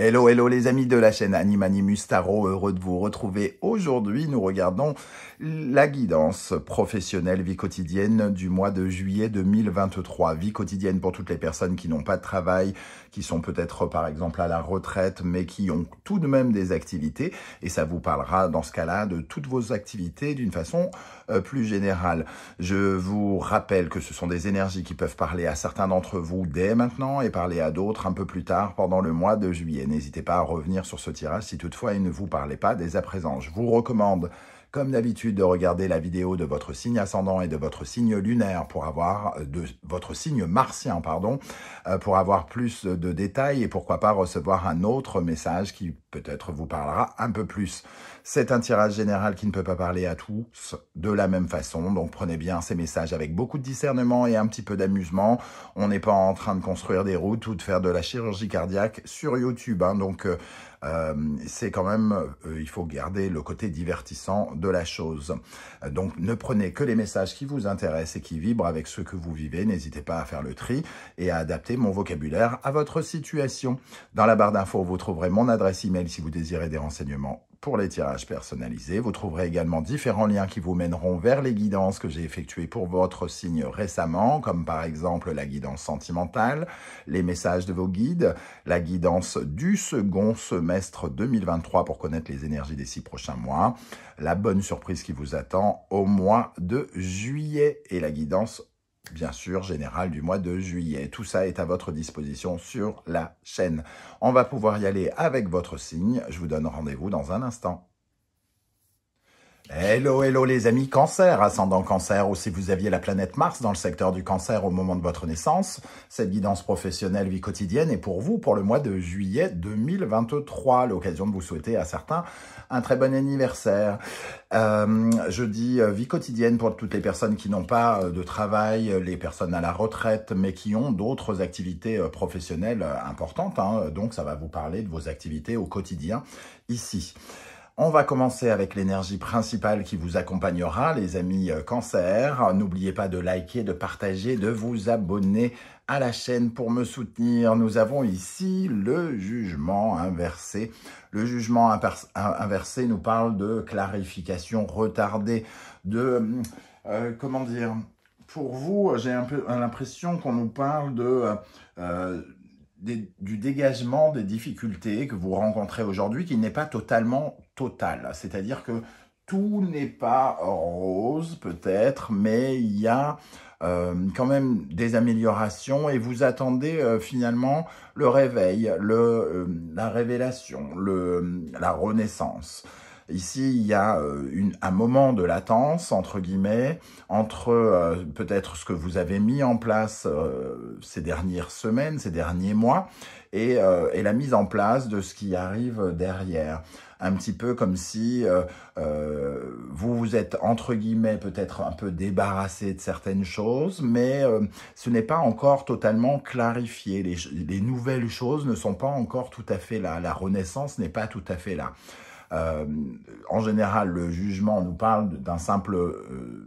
Hello, hello les amis de la chaîne Animanimus Tarot, heureux de vous retrouver. Aujourd'hui, nous regardons la guidance professionnelle vie quotidienne du mois de juillet 2023. Vie quotidienne pour toutes les personnes qui n'ont pas de travail, qui sont peut-être par exemple à la retraite, mais qui ont tout de même des activités. Et ça vous parlera dans ce cas-là de toutes vos activités d'une façon euh, plus générale. Je vous rappelle que ce sont des énergies qui peuvent parler à certains d'entre vous dès maintenant et parler à d'autres un peu plus tard pendant le mois de juillet n'hésitez pas à revenir sur ce tirage si toutefois il ne vous parlait pas dès à présent. Je vous recommande, comme d'habitude, de regarder la vidéo de votre signe ascendant et de votre signe lunaire pour avoir, euh, de votre signe martien, pardon, euh, pour avoir plus de détails et pourquoi pas recevoir un autre message qui peut-être vous parlera un peu plus. C'est un tirage général qui ne peut pas parler à tous de la même façon, donc prenez bien ces messages avec beaucoup de discernement et un petit peu d'amusement. On n'est pas en train de construire des routes ou de faire de la chirurgie cardiaque sur YouTube, hein. donc euh, euh, c'est quand même, euh, il faut garder le côté divertissant de la chose. Donc ne prenez que les messages qui vous intéressent et qui vibrent avec ce que vous vivez, n'hésitez pas à faire le tri et à adapter mon vocabulaire à votre situation. Dans la barre d'infos, vous trouverez mon adresse email si vous désirez des renseignements pour les tirages personnalisés. Vous trouverez également différents liens qui vous mèneront vers les guidances que j'ai effectuées pour votre signe récemment, comme par exemple la guidance sentimentale, les messages de vos guides, la guidance du second semestre 2023 pour connaître les énergies des six prochains mois, la bonne surprise qui vous attend au mois de juillet et la guidance bien sûr, général du mois de juillet. Tout ça est à votre disposition sur la chaîne. On va pouvoir y aller avec votre signe. Je vous donne rendez-vous dans un instant. Hello, hello les amis cancer, ascendant cancer, ou si vous aviez la planète Mars dans le secteur du cancer au moment de votre naissance, cette guidance professionnelle vie quotidienne est pour vous pour le mois de juillet 2023, l'occasion de vous souhaiter à certains un très bon anniversaire. Euh, je dis euh, vie quotidienne pour toutes les personnes qui n'ont pas euh, de travail, les personnes à la retraite, mais qui ont d'autres activités professionnelles importantes, hein, donc ça va vous parler de vos activités au quotidien ici. On va commencer avec l'énergie principale qui vous accompagnera, les amis euh, cancer. N'oubliez pas de liker, de partager, de vous abonner à la chaîne pour me soutenir. Nous avons ici le jugement inversé. Le jugement inversé nous parle de clarification retardée, de... Euh, comment dire Pour vous, j'ai un peu l'impression qu'on nous parle de... Euh, du dégagement des difficultés que vous rencontrez aujourd'hui qui n'est pas totalement total, C'est-à-dire que tout n'est pas rose peut-être, mais il y a euh, quand même des améliorations et vous attendez euh, finalement le réveil, euh, la révélation, la renaissance. Ici, il y a un moment de latence, entre guillemets, entre peut-être ce que vous avez mis en place ces dernières semaines, ces derniers mois, et, la mise en place de ce qui arrive derrière un petit peu comme si euh, euh, vous vous êtes, entre guillemets, peut-être un peu débarrassé de certaines choses, mais euh, ce n'est pas encore totalement clarifié. Les, nouvelles choses ne sont pas encore tout à fait là. La renaissance n'est pas tout à fait là. en général, le jugement nous parle d'un simple,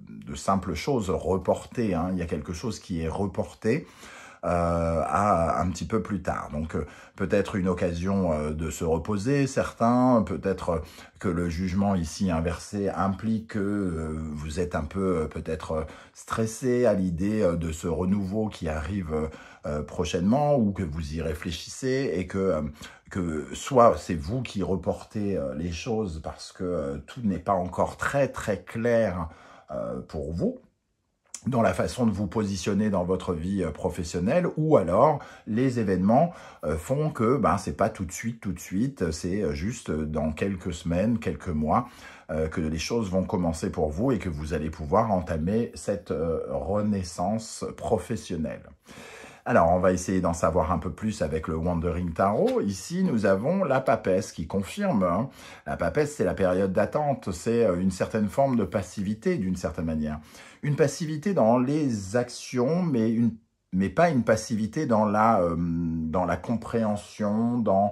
de simples choses reportées. Hein. Il y a quelque chose qui est reporté. Euh, à un petit peu plus tard. Donc euh, peut-être une occasion euh, de se reposer, certains, peut-être que le jugement ici inversé implique que vous êtes un peu peut-être stressé à l'idée de ce renouveau qui arrive prochainement ou que vous y réfléchissez et que que soit c'est vous qui reportez les choses parce que tout n'est pas encore très très clair pour vous, dans la façon de vous positionner dans votre vie euh, professionnelle ou alors les événements euh, font que ben c'est pas tout de suite tout de suite c'est euh, juste dans quelques semaines quelques mois que les choses vont commencer pour vous et que vous allez pouvoir entamer cette renaissance professionnelle. Alors, on va essayer d'en savoir un peu plus avec le Wandering Tarot. Ici, nous avons la papesse qui confirme. Hein. La papesse, c'est la période d'attente, c'est euh, une certaine forme de passivité d'une certaine manière. Une passivité dans les actions, mais, mais pas une passivité dans la, euh, dans la compréhension, dans,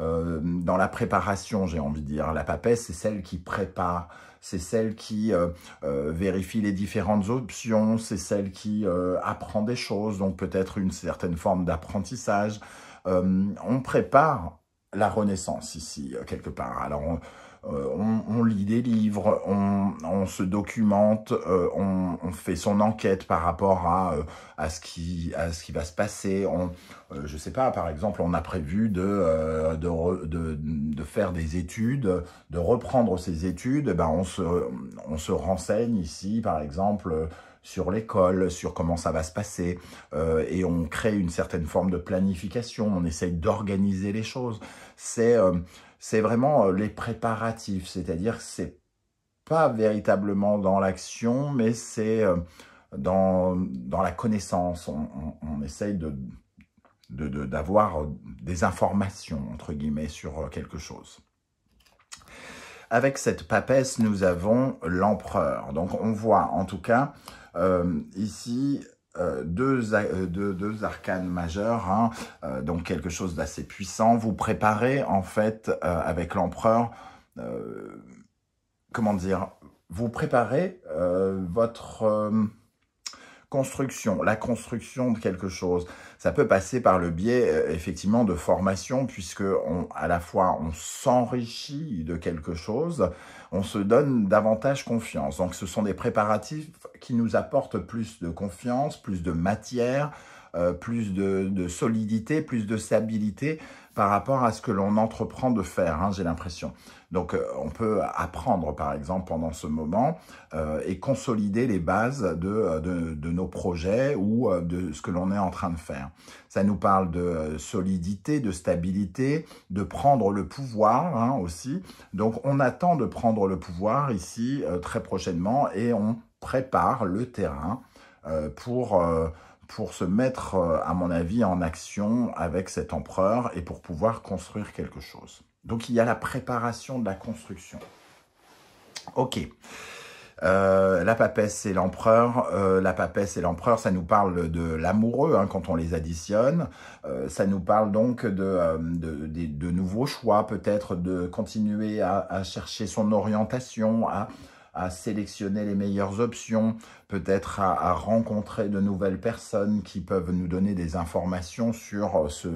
euh, dans la préparation, j'ai envie de dire. La papesse, c'est celle qui prépare, c'est celle qui euh, euh, vérifie les différentes options, c'est celle qui euh, apprend des choses, donc peut-être une certaine forme d'apprentissage. on prépare la Renaissance ici, quelque part. Alors, euh, on, lit des livres, on, se documente, euh, on, fait son enquête par rapport euh, à, ce, qui, à ce qui va se passer. On, je sais pas, par exemple, on a prévu de, de, faire des études, de reprendre ces études. Ben on, se, on se renseigne ici, par exemple, sur l'école, sur comment ça va se passer, et on crée une certaine forme de planification, on essaye d'organiser les choses. C'est c'est vraiment euh, les préparatifs, c'est-à-dire que c'est pas véritablement dans l'action, mais c'est euh, dans, la connaissance. On, essaye de d'avoir euh, des informations, entre guillemets, sur quelque chose. Avec cette papesse, nous avons l'empereur. Donc, on voit, en tout cas, ici, euh, euh, deux, arcanes majeurs hein, euh, donc quelque chose d'assez puissant. Vous préparez en fait avec l'empereur, comment dire, vous préparez votre construction, la construction de quelque chose. Ça peut passer par le biais effectivement de formation puisque à la fois on s'enrichit de quelque chose on se donne davantage confiance. Donc ce sont des préparatifs qui nous apportent plus de confiance, plus de matière, euh, plus de, solidité, plus de stabilité par rapport à ce que l'on entreprend de faire, hein, j'ai l'impression. Donc, euh, on peut apprendre, par exemple, pendant ce moment euh, et consolider les bases de, euh, nos projets ou de ce que l'on est en train de faire. Ça nous parle de solidité, de stabilité, de prendre le pouvoir hein, aussi. Donc, on attend de prendre le pouvoir ici très prochainement et on prépare le terrain pour pour se mettre, euh, à mon avis, en action avec cet empereur et pour pouvoir construire quelque chose. Donc il y a la préparation de la construction. Ok. Euh, la papesse et l'empereur, euh, la papesse et l'empereur, ça nous parle de l'amoureux hein, quand on les additionne. ça nous parle donc de, de, nouveaux choix, peut-être de continuer à, à chercher son orientation, à à sélectionner les meilleures options, peut-être à, rencontrer de nouvelles personnes qui peuvent nous donner des informations sur, euh, ce,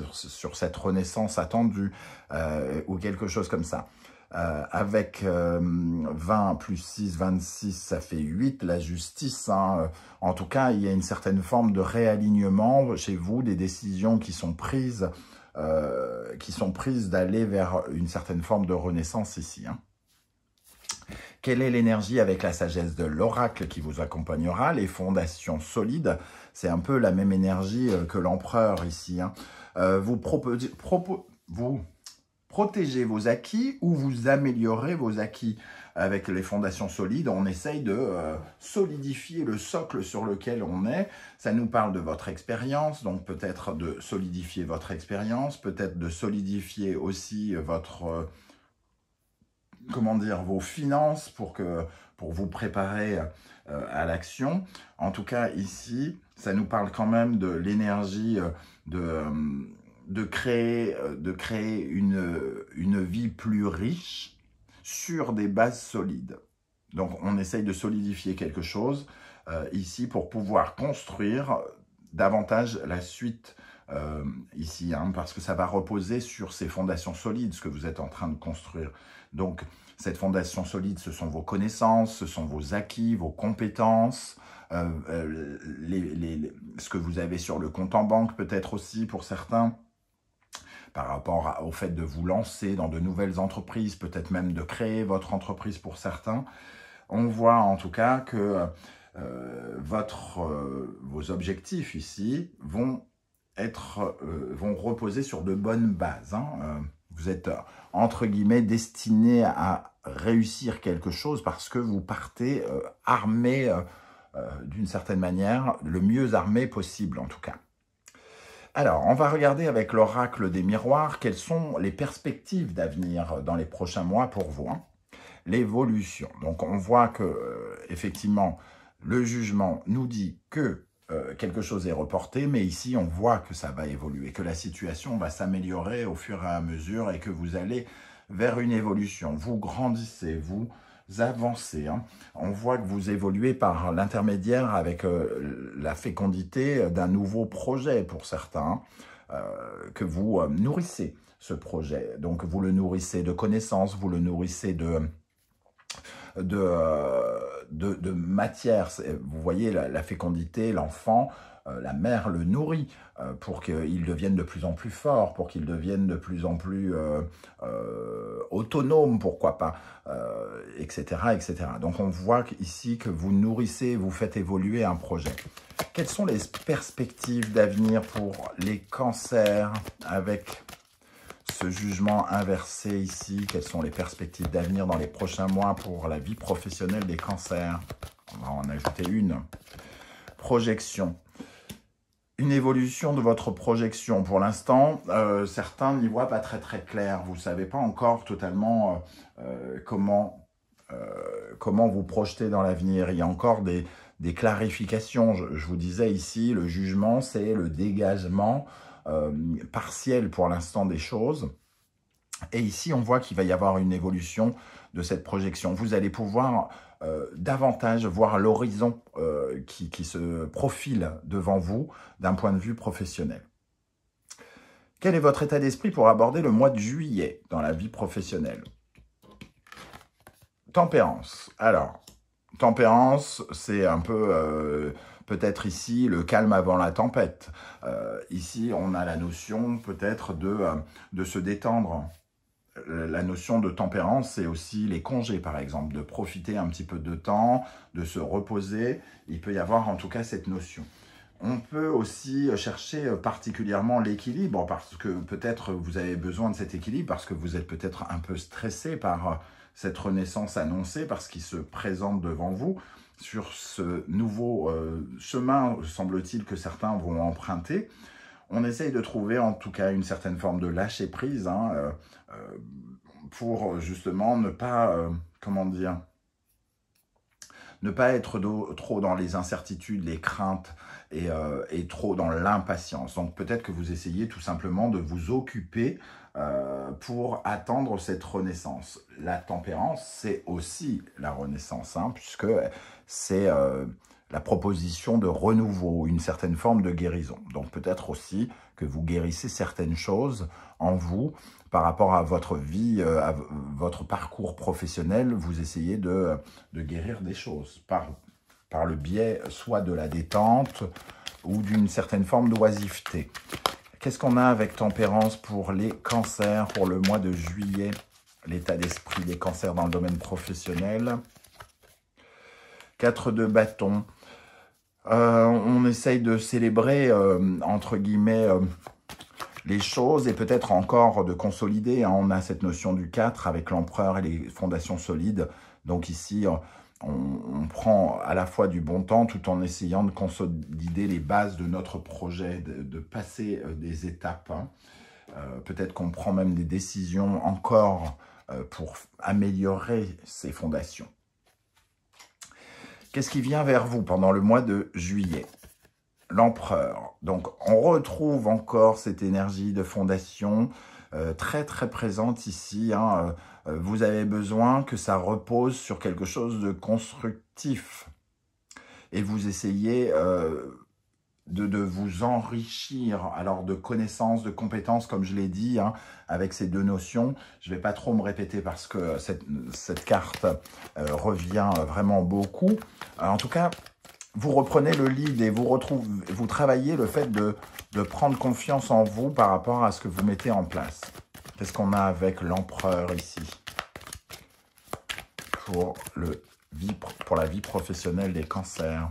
sur, cette renaissance attendue euh, ou quelque chose comme ça. Euh, avec 20 plus 6, 26, ça fait 8, la justice. Hein, en tout cas, il y a une certaine forme de réalignement chez vous, des décisions qui sont prises, qui sont prises d'aller vers une certaine forme de renaissance ici. Hein. Quelle est l'énergie avec la sagesse de l'oracle qui vous accompagnera Les fondations solides, c'est un peu la même énergie euh, que l'empereur ici. Hein. Euh, vous, protégez vos acquis ou vous améliorez vos acquis avec les fondations solides, on essaye de euh, solidifier le socle sur lequel on est. Ça nous parle de votre expérience, donc peut-être de solidifier votre expérience, peut-être de solidifier aussi votre comment dire, vos finances pour, que, pour vous préparer euh, à l'action. En tout cas, ici, ça nous parle quand même de l'énergie euh, euh, de, créer, de créer une, vie plus riche sur des bases solides. Donc, on essaye de solidifier quelque chose ici pour pouvoir construire davantage la suite euh, ici, hein, parce que ça va reposer sur ces fondations solides, ce que vous êtes en train de construire. Donc, cette fondation solide, ce sont vos connaissances, ce sont vos acquis, vos compétences, euh, euh, les, ce que vous avez sur le compte en banque peut-être aussi pour certains, par rapport au fait de vous lancer dans de nouvelles entreprises, peut-être même de créer votre entreprise pour certains. On voit en tout cas que votre, vos objectifs ici vont être, euh, vont reposer sur de bonnes bases. Hein. Euh, vous êtes, euh, entre guillemets, destiné à réussir quelque chose parce que vous partez armé, d'une certaine manière, le mieux armé possible en tout cas. Alors, on va regarder avec l'oracle des miroirs quelles sont les perspectives d'avenir dans les prochains mois pour vous. Hein. L'évolution. Donc, on voit que, effectivement, le jugement nous dit que euh, quelque chose est reporté, mais ici on voit que ça va évoluer, que la situation va s'améliorer au fur et à mesure et que vous allez vers une évolution. Vous grandissez, vous avancez. Hein. On voit que vous évoluez par l'intermédiaire avec euh, la fécondité d'un nouveau projet pour certains, hein, euh, que vous nourrissez ce projet. Donc vous le nourrissez de connaissances, vous le nourrissez de euh, de, de, matière. Vous voyez la, fécondité, l'enfant, euh, la mère le nourrit euh, pour qu'il devienne de plus en plus fort, pour qu'il devienne de plus en plus autonome, pourquoi pas, etc., etc. Donc on voit ici que vous nourrissez, vous faites évoluer un projet. Quelles sont les perspectives d'avenir pour les cancers avec ce jugement inversé ici Quelles sont les perspectives d'avenir dans les prochains mois pour la vie professionnelle des cancers On va en ajouter une. Projection. Une évolution de votre projection. Pour l'instant, euh, certains n'y voient pas très très clair. Vous savez pas encore totalement euh, euh, comment, comment vous projeter dans l'avenir. Il y a encore des, des clarifications. je, vous disais ici, le jugement, c'est le dégagement euh, partiel pour l'instant des choses. Et ici, on voit qu'il va y avoir une évolution de cette projection. Vous allez pouvoir euh, davantage voir l'horizon euh, qui, se profile devant vous d'un point de vue professionnel. Quel est votre état d'esprit pour aborder le mois de juillet dans la vie professionnelle Tempérance. Alors, tempérance, c'est un peu peut-être ici le calme avant la tempête. Euh, ici, on a la notion peut-être de, euh, de se détendre. Euh, la notion de tempérance, c'est aussi les congés, par exemple, de profiter un petit peu de temps, de se reposer. Il peut y avoir en tout cas cette notion on peut aussi euh, chercher euh, particulièrement l'équilibre parce que peut-être vous avez besoin de cet équilibre parce que vous êtes peut-être un peu stressé par euh, cette renaissance annoncée, parce qu'il se présente devant vous sur ce nouveau chemin, semble-t-il, que certains vont emprunter. On essaye de trouver en tout cas une certaine forme de lâcher prise hein, pour justement ne pas, comment dire, ne pas être trop dans les incertitudes, les craintes euh, et, trop dans l'impatience. Donc peut-être que vous essayez tout simplement de vous occuper euh, pour attendre cette renaissance. La tempérance, c'est aussi la renaissance, hein, puisque c'est... Euh, la proposition de renouveau, une certaine forme de guérison. Donc peut-être aussi que vous guérissez certaines choses en vous par rapport à votre vie, euh, à votre parcours professionnel, vous essayez de, guérir des choses par, par le biais soit de la détente ou d'une certaine forme d'oisiveté. Qu'est-ce qu'on a avec tempérance pour les cancers pour le mois de juillet L'état d'esprit des cancers dans le domaine professionnel. 4 de bâton. Euh, on essaye de célébrer, euh, entre guillemets, euh, les choses et peut-être encore de consolider. Hein. On a cette notion du 4 avec l'empereur et les fondations solides. Donc ici, on, prend à la fois du bon temps tout en essayant de consolider les bases de notre projet, de, passer des étapes. Hein. peut-être qu'on prend même des décisions encore pour améliorer ces fondations. Qu'est-ce qui vient vers vous pendant le mois de juillet L'empereur. Donc, on retrouve encore cette énergie de fondation euh, très, très présente ici. Hein. Euh, vous avez besoin que ça repose sur quelque chose de constructif. Et vous essayez... Euh, de, vous enrichir alors de connaissances, de compétences, comme je l'ai dit, hein, avec ces deux notions. Je ne vais pas trop me répéter parce que cette, carte euh, revient vraiment beaucoup. en tout cas, vous reprenez le lead et vous, retrouvez, vous travaillez le fait de, prendre confiance en vous par rapport à ce que vous mettez en place. Qu'est-ce qu'on a avec l'empereur ici pour, le pour la vie professionnelle des cancers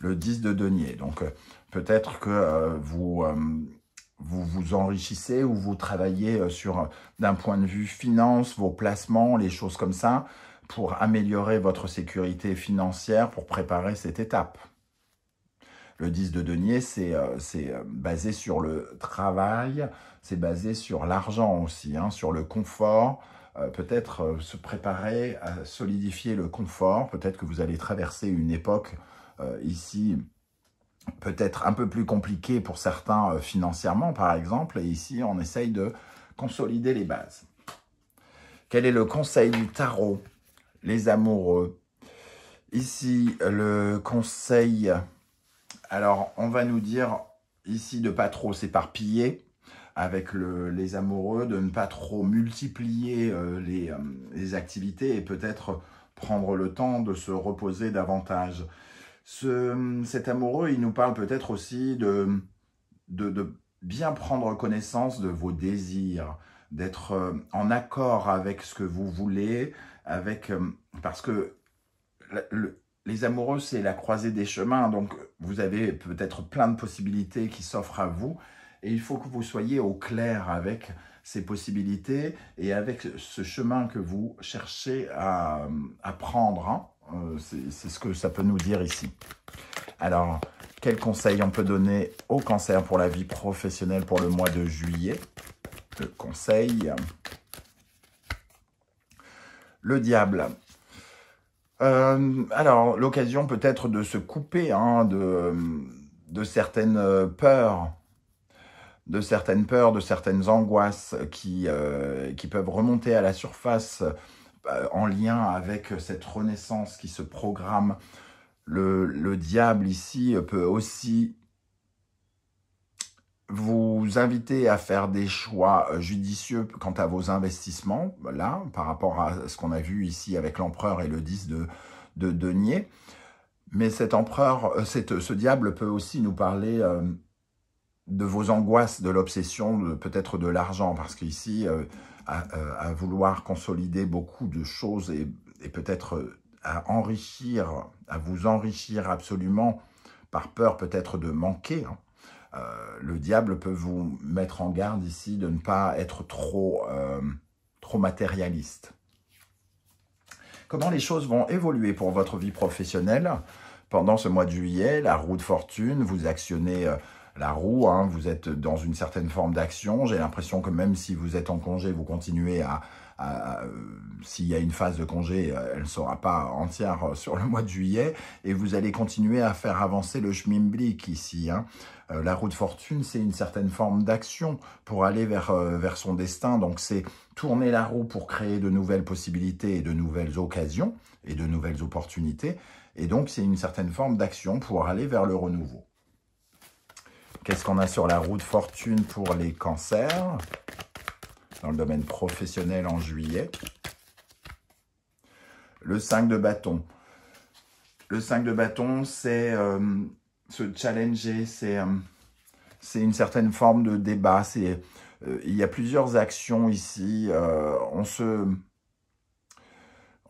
le 10 de denier. Donc, euh, peut-être que euh, euh, vous, vous enrichissez ou vous travaillez sur, d'un point de vue finance, vos placements, les choses comme ça, pour améliorer votre sécurité financière, pour préparer cette étape. Le 10 de denier, c'est basé sur le travail, c'est basé sur l'argent aussi, hein, sur le confort, peut-être se préparer à solidifier le confort, peut-être que vous allez traverser une époque euh, ici peut-être un peu plus compliqué pour certains euh, financièrement, par exemple. Et ici, on essaye de consolider les bases. Quel est le conseil du tarot Les amoureux. Ici, le conseil... Alors, on va nous dire ici de pas trop s'éparpiller avec les amoureux, de ne pas trop multiplier euh, les activités et peut-être prendre le temps de se reposer davantage cet amoureux, il nous parle peut-être aussi de, bien prendre connaissance de vos désirs, d'être euh, en accord avec ce que vous voulez, avec euh, parce que les amoureux, c'est la croisée des chemins, donc vous avez peut-être plein de possibilités qui s'offrent à vous, et il faut que vous soyez au clair avec ces possibilités et avec ce chemin que vous cherchez à, à prendre. Hein. Euh, c'est ce que ça peut nous dire ici. Alors, quel conseil on peut donner au cancer pour la vie professionnelle pour le mois de juillet Le conseil. Le diable. Euh, alors, l'occasion peut-être de se couper hein, de, certaines peurs, de certaines peurs, de certaines angoisses qui, euh, qui peuvent remonter à la surface euh, en lien avec cette renaissance qui se programme. Le, diable ici peut aussi vous inviter à faire des choix euh, judicieux quant à vos investissements, là, par rapport à ce qu'on a vu ici avec l'empereur et le 10 de, de denier. Mais cet empereur, euh, ce diable peut aussi nous parler de vos angoisses, de l'obsession, peut-être de l'argent, parce qu'ici, euh, à, vouloir consolider beaucoup de choses et, peut-être euh, à enrichir, à vous enrichir absolument par peur peut-être de manquer. Hein. Euh, le diable peut vous mettre en garde ici de ne pas être trop, trop matérialiste. Comment les choses vont évoluer pour votre vie professionnelle pendant ce mois de juillet La roue de fortune, vous actionnez la roue, hein, vous êtes dans une certaine forme d'action. J'ai l'impression que même si vous êtes en congé, vous continuez à... S'il y a une phase de congé, euh, elle ne sera pas entière euh, sur le mois de juillet. Et vous allez continuer à faire avancer le schmimblick ici. Hein. Euh, la roue de fortune, c'est une certaine forme d'action pour aller vers, vers son destin. Donc c'est tourner la roue pour créer de nouvelles possibilités et de nouvelles occasions et de nouvelles opportunités. Et donc c'est une certaine forme d'action pour aller vers le renouveau. Qu'est-ce qu'on a sur la roue de fortune pour les cancers dans le domaine professionnel en juillet Le 5 de bâton. Le 5 de bâton, c'est euh, se challenger, euh, c'est une certaine forme de débat. C'est euh, il y a plusieurs actions ici. on se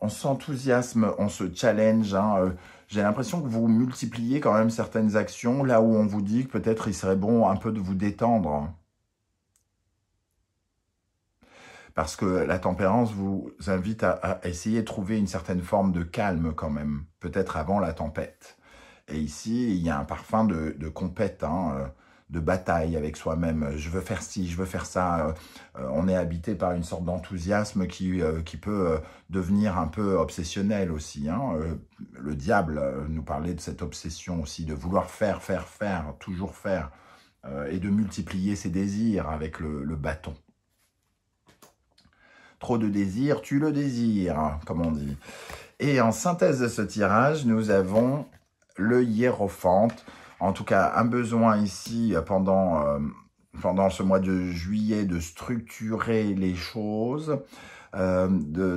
on s'enthousiasme, on se challenge. Hein, euh, j'ai l'impression que vous multipliez quand même certaines actions là où on vous dit que peut-être il serait bon un peu de vous détendre. Parce que la tempérance vous invite à, essayer de trouver une certaine forme de calme quand même, peut-être avant la tempête. Et ici, il y a un parfum de, compète. Hein, euh, de bataille avec soi-même. Je veux faire ci, je veux faire ça. Euh, on est habité par une sorte d'enthousiasme qui, euh, peut euh, devenir un peu obsessionnel aussi. Hein. Le diable nous parlait de cette obsession aussi, de vouloir faire, faire, faire, toujours faire, et de multiplier ses désirs avec le, bâton. Trop de désirs, tu le désires, comme on dit. Et en synthèse de ce tirage, nous avons le hiérophante, en tout cas un besoin ici euh, pendant, euh, pendant ce mois de juillet de structurer les choses, euh,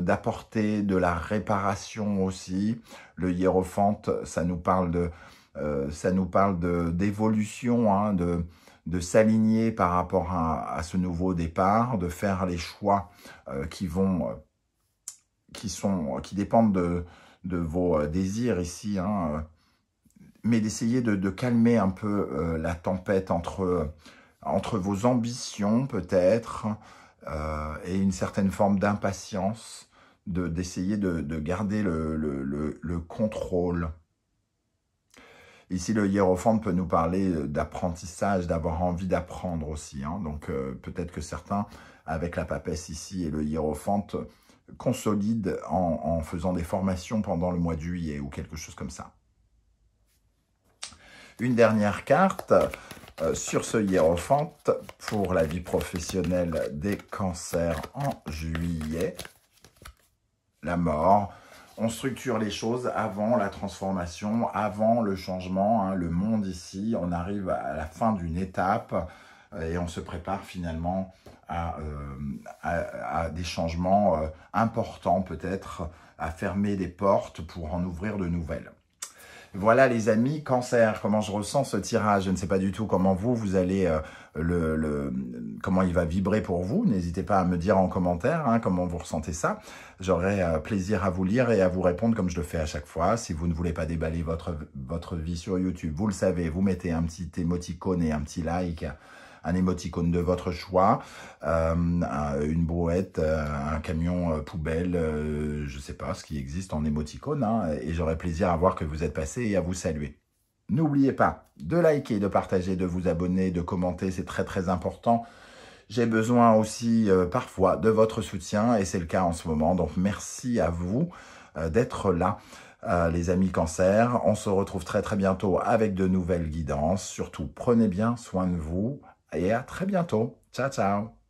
d'apporter de, la réparation aussi. Le hiérophante, ça nous parle de ça nous parle d'évolution, hein, de, de s'aligner par rapport à, ce nouveau départ, de faire les choix qui vont qui sont qui dépendent de, de vos désirs ici, hein, mais d'essayer de, calmer un peu euh, la tempête entre, entre vos ambitions peut-être euh, et une certaine forme d'impatience, d'essayer de, garder le, le, le, contrôle. Ici, le hiérophante peut nous parler euh, d'apprentissage, d'avoir envie d'apprendre aussi. Hein. donc, peut-être que certains, avec la papesse ici et le hiérophante, consolident en, en faisant des formations pendant le mois de juillet ou quelque chose comme ça une dernière carte euh, sur ce hiérophante pour la vie professionnelle des cancers en juillet. La mort. On structure les choses avant la transformation, avant le changement. Hein. le monde ici, on arrive à la fin d'une étape euh, et on se prépare finalement à, euh, des changements importants peut-être, à fermer des portes pour en ouvrir de nouvelles. Voilà les amis, cancer, comment je ressens ce tirage Je ne sais pas du tout comment vous, vous allez, euh, le, comment il va vibrer pour vous. N'hésitez pas à me dire en commentaire hein, comment vous ressentez ça. J'aurai euh, plaisir à vous lire et à vous répondre comme je le fais à chaque fois. Si vous ne voulez pas déballer votre, votre vie sur YouTube, vous le savez, vous mettez un petit émoticône et un petit like un émoticône de votre choix, euh, une brouette, euh, un camion euh, poubelle, je je sais pas, ce qui existe en émoticône, hein, et j'aurai plaisir à voir que vous êtes passé et à vous saluer. N'oubliez pas de liker, de partager, de vous abonner, de commenter, c'est très très important. J'ai besoin aussi parfois de votre soutien et c'est le cas en ce moment. Donc merci à vous d'être là, les amis cancer. On se retrouve très très bientôt avec de nouvelles guidances. Surtout, prenez bien soin de vous et à très bientôt. Ciao, ciao.